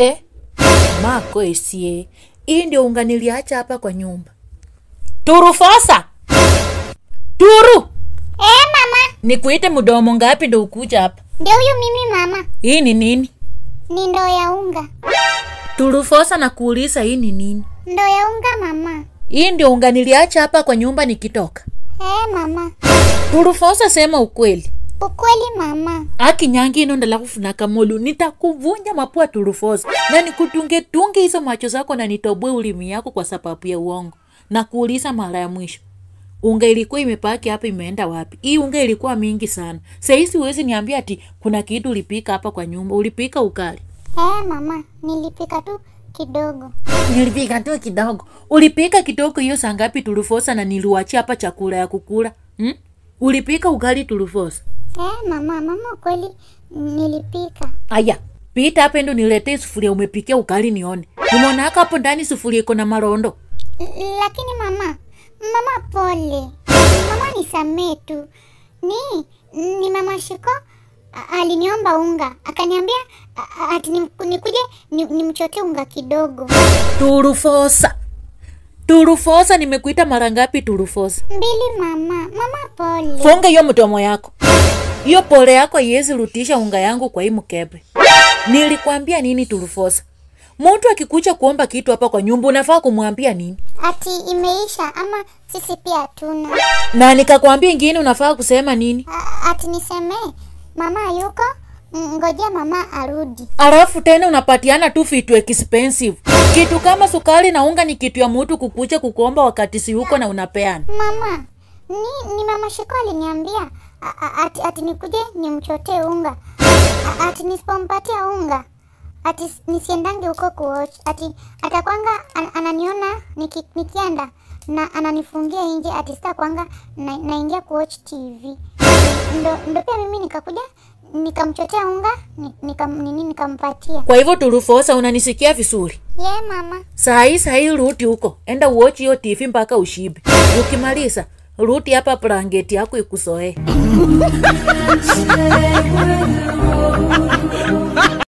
eh? mako esie iyi ndio unganili acha hapa kwa nyumba turu fosa turu eh mama nikuite mdomo ngapi ndo ukuja hapa ndio huyu mimi mama hii ni nini ni ndo ya unga turu fosa na kuuliza hii ni nini ndo ya unga mama hii ndio unganiliacha hapa kwa nyumba nikitoka eh mama turu fosa sema ukweli ukweli mama aki nyangi ino ndala molu kamulu nitakuvunja mapua turufoza na nikutungetunge hizo macho zako na nitobwe ulimi yako kwa sababu ya uongo na kuuliza mara ya mwisho unga ilikuwa imepaki hapa imeenda wapi hii unga ilikuwa mingi sana sahisi uwezi niambia ati kuna kitu ulipika hapa kwa nyumba ulipika ukali hey, eh, mama nilipika tu kidogo nilipika tu kidogo ulipika kidogo hiyo sangapi turufosa na niliwachia hapa chakula ya kukula hmm? ulipika ugali turufosa Eh, mama, mama kweli nilipika. Aya, pita hapa ndo niletee sufuria umepikia ugali nione. Unaona haka hapo ndani sufuria iko na marondo. L lakini mama, mama pole. Mama nisamee tu. Ni ni mama Shiko aliniomba unga akaniambia ati nikuje nimchotee unga kidogo. Turufosa, turufosa, nimekuita mara ngapi turufosa? Mbili mama. Mama pole, funga hiyo mdomo yako. Hiyo pole yako haiwezi rutisha unga yangu kwa hii mkebe. Nilikwambia nini Tulufosa? Mtu akikuja kuomba kitu hapa kwa nyumba unafaa kumwambia nini? Ati imeisha ama sisi pia hatuna. Na nikakwambia ingine unafaa kusema nini? A, ati niseme mama yuko ngojea mama arudi. Alafu tena unapatiana tu vitu expensive. Kitu kama sukari na unga ni kitu ya mtu kukuja kukuomba wakati si huko na unapeana. Mama, ni, ni mama Shiko aliniambia ati, ati nikuje nimchotee unga ati nisipompatia unga ati nisiendange huko kuoch ati atakwanga an, ananiona niki, nikienda na ananifungia nje ati sitakwanga na, naingia kuwatch TV ndo, ndo pia mimi nikakuja nikamchotea unga nikam, nini nikampatia. Kwa hivyo turufosa, unanisikia vizuri? yeah, mama. Saa hii saa hii, ruti huko, enda uochi hiyo TV mpaka ushibe. Ukimaliza ruti hapa prangeti yako ikusoe